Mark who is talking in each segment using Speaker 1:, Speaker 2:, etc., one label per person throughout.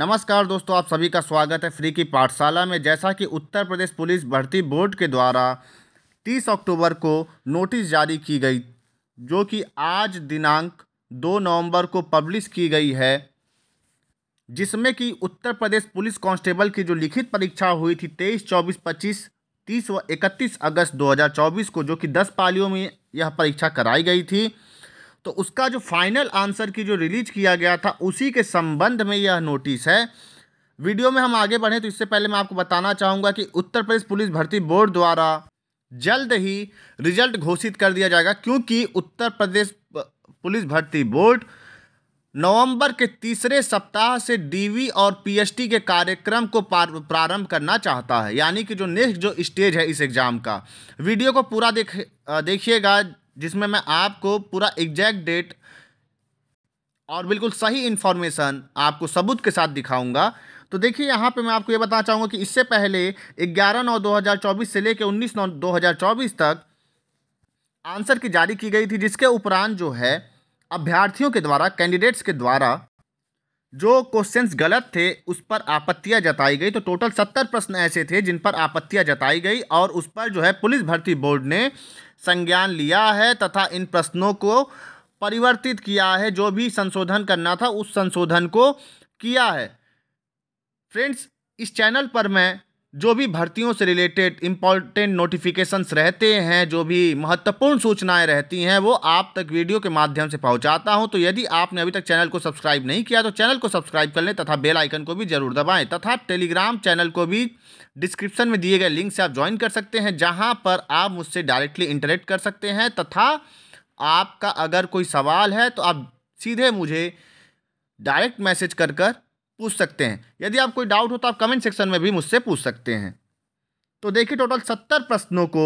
Speaker 1: नमस्कार दोस्तों आप सभी का स्वागत है फ्री की पाठशाला में जैसा कि उत्तर प्रदेश पुलिस भर्ती बोर्ड के द्वारा 30 अक्टूबर को नोटिस जारी की गई जो कि आज दिनांक 2 नवंबर को पब्लिश की गई है जिसमें कि उत्तर प्रदेश पुलिस कांस्टेबल की जो लिखित परीक्षा हुई थी 23, 24, 25, 30 व 31 अगस्त 2024 को जो कि 10 पालियों में यह परीक्षा कराई गई थी तो उसका जो फाइनल आंसर की जो रिलीज किया गया था उसी के संबंध में यह नोटिस है वीडियो में हम आगे बढ़ें तो इससे पहले मैं आपको बताना चाहूँगा कि उत्तर प्रदेश पुलिस भर्ती बोर्ड द्वारा जल्द ही रिजल्ट घोषित कर दिया जाएगा क्योंकि उत्तर प्रदेश पुलिस भर्ती बोर्ड नवंबर के तीसरे सप्ताह से डीवी और पीएचटी के कार्यक्रम को प्रारंभ करना चाहता है यानी कि जो नेक्स्ट जो स्टेज है इस एग्ज़ाम का वीडियो को पूरा देख देखिएगा जिसमें मैं आपको पूरा एग्जैक्ट डेट और बिल्कुल सही इन्फॉर्मेशन आपको सबूत के साथ दिखाऊंगा तो देखिए यहाँ पे मैं आपको ये बताना चाहूँगा कि इससे पहले 11 नौ 2024 से लेकर 19 नौ 2024 तक आंसर की जारी की गई थी जिसके उपरांत जो है अभ्यर्थियों के द्वारा कैंडिडेट्स के द्वारा जो क्वेश्चंस गलत थे उस पर आपत्तियां जताई गई तो टोटल सत्तर प्रश्न ऐसे थे जिन पर आपत्तियां जताई गई और उस पर जो है पुलिस भर्ती बोर्ड ने संज्ञान लिया है तथा इन प्रश्नों को परिवर्तित किया है जो भी संशोधन करना था उस संशोधन को किया है फ्रेंड्स इस चैनल पर मैं जो भी भर्तियों से रिलेटेड इम्पॉर्टेंट नोटिफिकेशंस रहते हैं जो भी महत्वपूर्ण सूचनाएं रहती हैं वो आप तक वीडियो के माध्यम से पहुंचाता हूं तो यदि आपने अभी तक चैनल को सब्सक्राइब नहीं किया तो चैनल को सब्सक्राइब कर लें तथा बेल आइकन को भी जरूर दबाएं तथा टेलीग्राम चैनल को भी डिस्क्रिप्शन में दिए गए लिंक से आप ज्वाइन कर सकते हैं जहाँ पर आप मुझसे डायरेक्टली इंटरेक्ट कर सकते हैं तथा आपका अगर कोई सवाल है तो आप सीधे मुझे डायरेक्ट मैसेज कर कर पूछ सकते हैं यदि आप कोई डाउट हो तो आप कमेंट सेक्शन में भी मुझसे पूछ सकते हैं तो देखिए टोटल सत्तर प्रश्नों को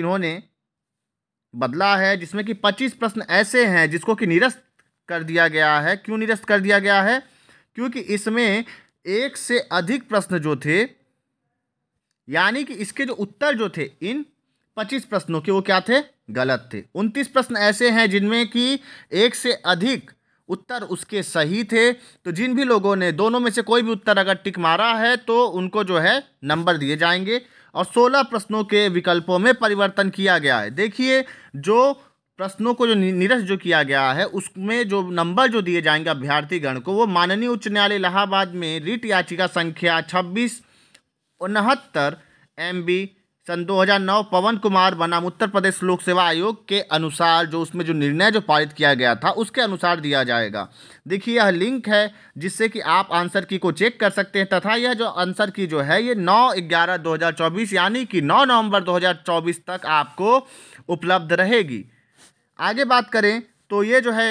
Speaker 1: इन्होंने बदला है जिसमें कि पच्चीस प्रश्न ऐसे हैं जिसको कि निरस्त कर दिया गया है क्यों निरस्त कर दिया गया है क्योंकि इसमें एक से अधिक प्रश्न जो थे यानी कि इसके जो उत्तर जो थे इन पच्चीस प्रश्नों के वो क्या थे गलत थे उनतीस प्रश्न ऐसे हैं जिनमें कि एक से अधिक उत्तर उसके सही थे तो जिन भी लोगों ने दोनों में से कोई भी उत्तर अगर टिक मारा है तो उनको जो है नंबर दिए जाएंगे और 16 प्रश्नों के विकल्पों में परिवर्तन किया गया है देखिए जो प्रश्नों को जो निरस्त जो किया गया है उसमें जो नंबर जो दिए जाएंगे अभ्यर्थीगण को वो माननीय उच्च न्यायालय इलाहाबाद में रिट याचिका संख्या छब्बीस उनहत्तर एम बी सन 2009 पवन कुमार बनाम उत्तर प्रदेश लोक सेवा आयोग के अनुसार जो उसमें जो निर्णय जो पारित किया गया था उसके अनुसार दिया जाएगा देखिए यह लिंक है जिससे कि आप आंसर की को चेक कर सकते हैं तथा यह जो आंसर की जो है ये 9 ग्यारह 2024 यानी कि 9 नवंबर 2024 तक आपको उपलब्ध रहेगी आगे बात करें तो ये जो है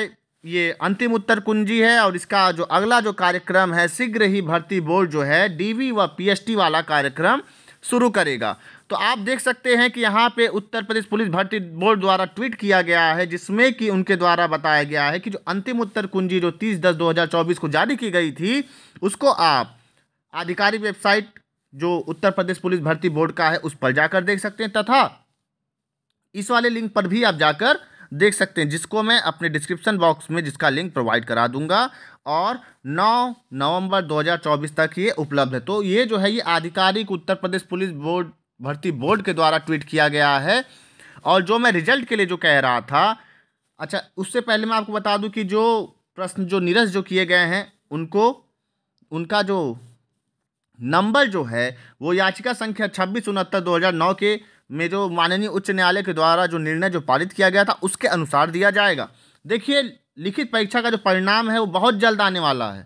Speaker 1: ये अंतिम उत्तर कुंजी है और इसका जो अगला जो कार्यक्रम है शीघ्र ही भर्ती बोर्ड जो है डी व पी वाला कार्यक्रम शुरू करेगा तो आप देख सकते हैं कि यहाँ पे उत्तर प्रदेश पुलिस भर्ती बोर्ड द्वारा ट्वीट किया गया है जिसमें कि उनके द्वारा बताया गया है कि जो अंतिम उत्तर कुंजी जो तीस दस दो हज़ार चौबीस को जारी की गई थी उसको आप आधिकारिक वेबसाइट जो उत्तर प्रदेश पुलिस भर्ती बोर्ड का है उस पर जाकर देख सकते हैं तथा इस वाले लिंक पर भी आप जाकर देख सकते हैं जिसको मैं अपने डिस्क्रिप्शन बॉक्स में जिसका लिंक प्रोवाइड करा दूंगा और 9 नवंबर 2024 तक ये उपलब्ध है तो ये जो है ये आधिकारिक उत्तर प्रदेश पुलिस बोर्ड भर्ती बोर्ड के द्वारा ट्वीट किया गया है और जो मैं रिजल्ट के लिए जो कह रहा था अच्छा उससे पहले मैं आपको बता दूँ कि जो प्रश्न जो निरस्त जो किए गए हैं उनको उनका जो नंबर जो है वो याचिका संख्या छब्बीस उनहत्तर दो के में जो माननीय उच्च न्यायालय के द्वारा जो निर्णय जो पारित किया गया था उसके अनुसार दिया जाएगा देखिए लिखित परीक्षा का जो परिणाम है वो बहुत जल्द आने वाला है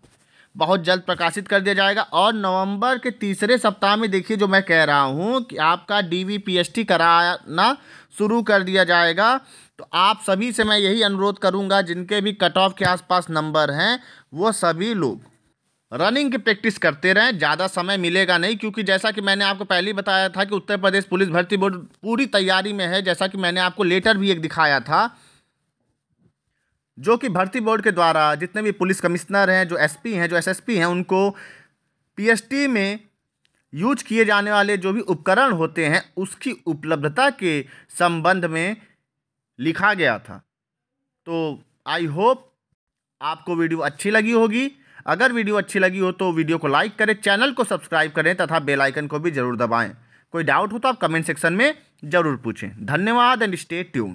Speaker 1: बहुत जल्द प्रकाशित कर दिया जाएगा और नवंबर के तीसरे सप्ताह में देखिए जो मैं कह रहा हूँ कि आपका D V P S T कराना शुरू कर दिया जाएगा तो आप सभी से मैं यही अनुरोध करूँगा जिनके भी कट ऑफ के आसपास नंबर हैं वो सभी लोग रनिंग की प्रैक्टिस करते रहें ज़्यादा समय मिलेगा नहीं क्योंकि जैसा कि मैंने आपको पहले ही बताया था कि उत्तर प्रदेश पुलिस भर्ती बोर्ड पूरी तैयारी में है जैसा कि मैंने आपको लेटर भी एक दिखाया था जो कि भर्ती बोर्ड के द्वारा जितने भी पुलिस कमिश्नर हैं जो एस हैं जो एस हैं उनको पी में यूज किए जाने वाले जो भी उपकरण होते हैं उसकी उपलब्धता के संबंध में लिखा गया था तो आई होप आपको वीडियो अच्छी लगी होगी अगर वीडियो अच्छी लगी हो तो वीडियो को लाइक करें चैनल को सब्सक्राइब करें तथा बेलाइकन को भी जरूर दबाएँ कोई डाउट हो तो आप कमेंट सेक्शन में ज़रूर पूछें धन्यवाद एंड स्टे ट्यून